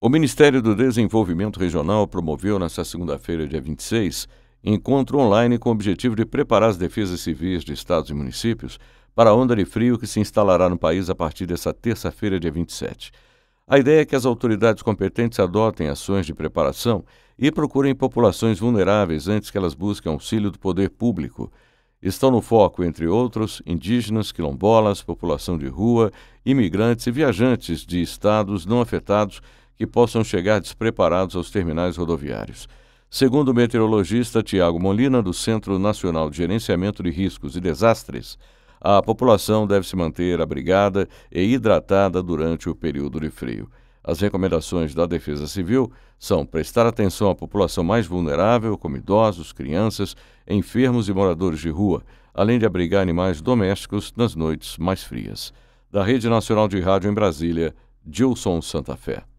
O Ministério do Desenvolvimento Regional promoveu nesta segunda-feira, dia 26, encontro online com o objetivo de preparar as defesas civis de estados e municípios para a onda de frio que se instalará no país a partir desta terça-feira, dia 27. A ideia é que as autoridades competentes adotem ações de preparação e procurem populações vulneráveis antes que elas busquem auxílio do poder público. Estão no foco, entre outros, indígenas, quilombolas, população de rua, imigrantes e viajantes de estados não afetados que possam chegar despreparados aos terminais rodoviários. Segundo o meteorologista Tiago Molina, do Centro Nacional de Gerenciamento de Riscos e Desastres, a população deve se manter abrigada e hidratada durante o período de frio. As recomendações da Defesa Civil são prestar atenção à população mais vulnerável, como idosos, crianças, enfermos e moradores de rua, além de abrigar animais domésticos nas noites mais frias. Da Rede Nacional de Rádio em Brasília, Gilson Santa Fé.